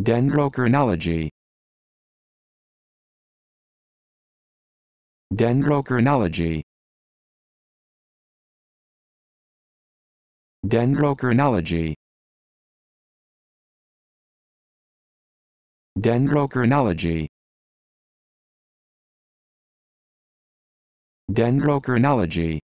Dendrochronology Dendrochronology Dendrochronology Dendrochronology Dendrochronology